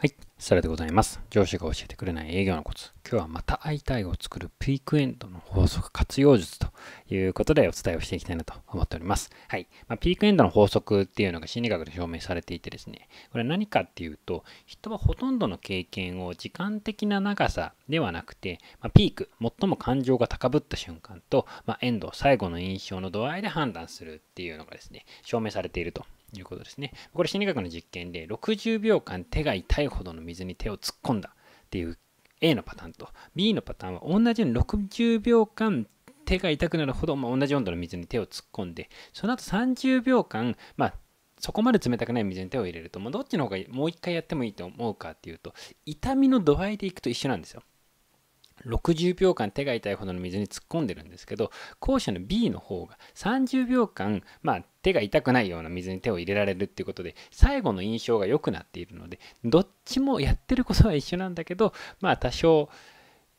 はい。サラでございます。上司が教えてくれない営業のコツ。今日はまた会いたいを作るピークエンドの法則活用術ということでお伝えをしていきたいなと思っております。はい。まあ、ピークエンドの法則っていうのが心理学で証明されていてですね、これ何かっていうと、人はほとんどの経験を時間的な長さではなくて、まあ、ピーク、最も感情が高ぶった瞬間と、まあ、エンド、最後の印象の度合いで判断するっていうのがですね、証明されているということですね。これ心理学の実験で60秒間手が痛いほどの水に手を突っ込んだっていう A のパターンと B のパターンは同じように60秒間手が痛くなるほど、まあ、同じ温度の水に手を突っ込んでその後30秒間、まあ、そこまで冷たくない水に手を入れると、まあ、どっちの方がもう一回やってもいいと思うかっていうと痛みの度合いでいくと一緒なんですよ。60秒間手が痛いほどの水に突っ込んでるんですけど後者の B の方が30秒間、まあ、手が痛くないような水に手を入れられるっていうことで最後の印象が良くなっているのでどっちもやってることは一緒なんだけど、まあ、多少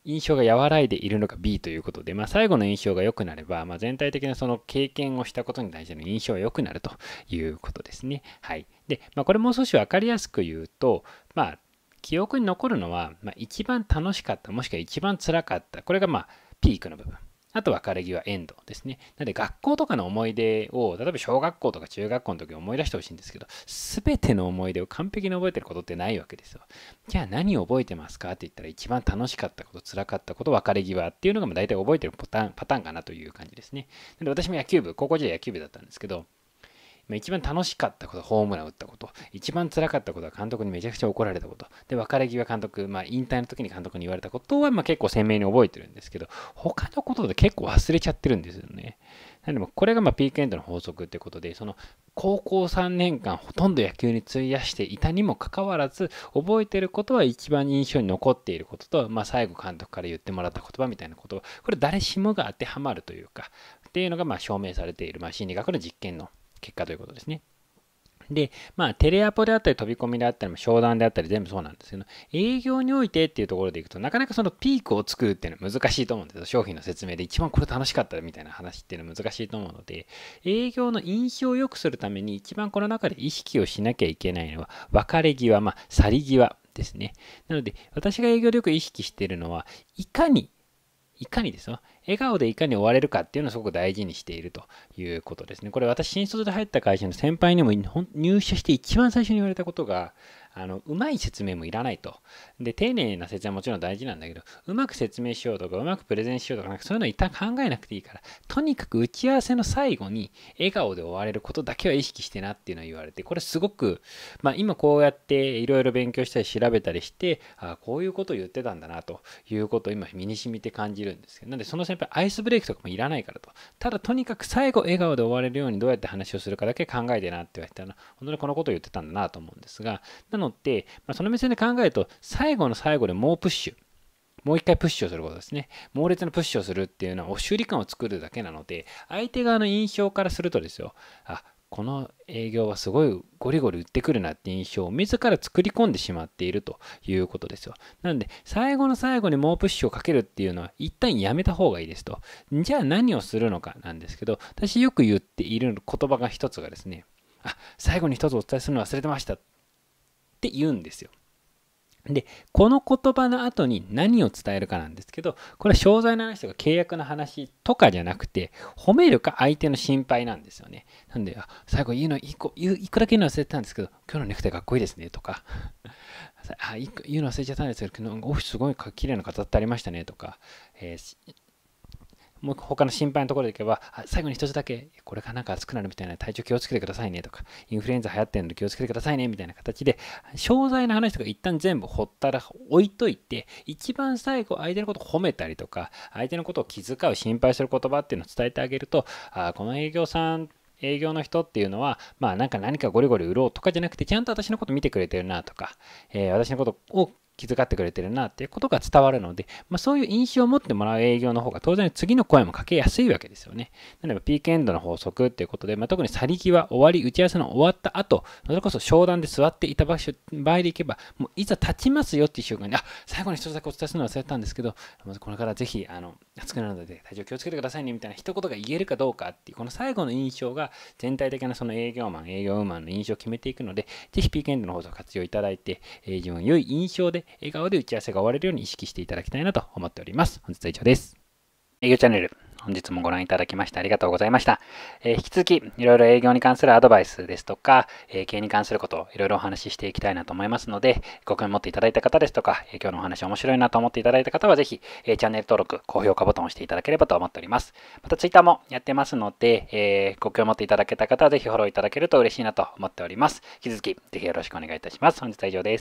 印象が和らいでいるのが B ということで、まあ、最後の印象が良くなれば、まあ、全体的なその経験をしたことに対しての印象が良くなるということですね。はい、で、まあ、これもう少し分かりやすく言うと、まあ、記憶に残るのは、まあ、一番楽しかった、もしくは一番辛かった。これが、まあ、ピークの部分。あと別れ際エンドですね。なので学校とかの思い出を、例えば小学校とか中学校の時思い出してほしいんですけど、すべての思い出を完璧に覚えてることってないわけですよ。じゃあ何を覚えてますかって言ったら一番楽しかったこと、辛かったこと、別れ際っていうのが大体覚えてるパターンパターンかなという感じですね。なので私も野球部、高校時代野球部だったんですけど、ま一番楽しかったこと、ホームラン打ったこと、一番辛かったことは監督にめちゃくちゃ怒られたこと、で、別れ際監督、まあ、引退の時に監督に言われたことは、まあ、結構鮮明に覚えてるんですけど、他のことで結構忘れちゃってるんですよね。なんでもこれがまピークエンドの法則ってことで、その高校3年間ほとんど野球に費やしていたにもかかわらず、覚えてることは一番印象に残っていることと、まあ、最後監督から言ってもらった言葉みたいなこと、これ誰しもが当てはまるというか、っていうのがま証明されている、まあ、心理学の実験の結果ということですね。で、まあ、テレアポであったり、飛び込みであったり、商談であったり、全部そうなんですけど、営業においてっていうところでいくと、なかなかそのピークを作るっていうのは難しいと思うんですよ。商品の説明で一番これ楽しかったみたいな話っていうのは難しいと思うので、営業の印象を良くするために、一番この中で意識をしなきゃいけないのは、別れ際、まあ、去り際ですね。なので、私が営業でよく意識しているのは、いかにいかにですよ、笑顔でいかに終われるかっていうのをすごく大事にしているということですね。これ私、新卒で入った会社の先輩にも入社して一番最初に言われたことが、あの、うまい説明もいらないと。で、丁寧な説明はもちろん大事なんだけど、うまく説明しようとか、うまくプレゼンしようとか、なんかそういうの一旦考えなくていいから、とにかく打ち合わせの最後に笑顔で終われることだけは意識してなっていうのを言われて、これすごく、まあ今こうやっていろいろ勉強したり調べたりして、あこういうことを言ってたんだなということを今身に染みて感じるんですけど、なんでその先輩アイスブレイクとかもいらないからと。ただとにかく最後笑顔で終われるようにどうやって話をするかだけ考えてなって言われたら、本当にこのことを言ってたんだなと思うんですが、なのって、まあ、その目線で考えると、最後の最後でもうプッシュ。もう一回プッシュをすることですね。猛烈なプッシュをするっていうのは、お修理感を作るだけなので、相手側の印象からするとですよ、あ、この営業はすごいゴリゴリ売ってくるなって印象を自ら作り込んでしまっているということですよ。なので、最後の最後に猛プッシュをかけるっていうのは一旦やめた方がいいですと。じゃあ何をするのかなんですけど、私よく言っている言葉が一つがですね、あ、最後に一つお伝えするの忘れてましたっって言うんですよ。で、この言葉の後に何を伝えるかなんですけど、これは商材の話とか契約の話とかじゃなくて、褒めるか相手の心配なんですよね。なんで、あ最後言うの、い言いくら言うの忘れてたんですけど、今日のネクタイかっこいいですね、とか、あ言うの忘れちゃったんですけど、オフィスすごい綺麗な方ってありましたね、とか、えー、もう他の心配のところでいけば、最後に一つだけ、これからなんか暑くなるみたいな体調気をつけてくださいねとか、インフルエンザ流行ってるので気をつけてくださいねみたいな形で、詳細の話とか一旦全部ほったら置いといて、一番最後相手のことを褒めたりとか、相手のことを気遣う、心配する言葉っていうのを伝えてあげると、あこの営業さん営業の人っていうのは、まあなんか何かゴリゴリ売ろうとかじゃなくて、ちゃんと私のこと見てくれてるなとか、えー、私のことを気遣ってくれてるなっていうことが伝わるので、まあ、そういう印象を持ってもらう営業の方が当然次の声もかけやすいわけですよね。なのでピークエンドの法則っていうことで、まあ、特に去り際終わり打ち合わせの終わった後それこそ商談で座っていた場所場合でいけばもういざ立ちますよっていう瞬間にあ最後に一つだけお伝えするの忘れたんですけどまずこれからぜひあの暑くなるので体調気をつけてくださいねみたいな一言が言えるかどうかっていうこの最後の印象が全体的なその営業マン営業ウーマンの印象を決めていくのでぜひピークエンドの法則を活用いただいて、自分良い印象で笑顔で打ち合わせが終われるように意識していただきたいなと思っております。本日は以上です。営業チャンネル。本日もご覧いただきましてありがとうございました。えー、引き続き、いろいろ営業に関するアドバイスですとか、えー、経営に関することをいろいろお話ししていきたいなと思いますので、ご興味持っていただいた方ですとか、えー、今日のお話面白いなと思っていただいた方は、ぜひ、えチャンネル登録、高評価ボタンを押していただければと思っております。また、ツイッターもやってますので、えご興味持っていただけた方は、ぜひフォローいただけると嬉しいなと思っております。引き続き、ぜひよろしくお願いいたします。本日は以上です。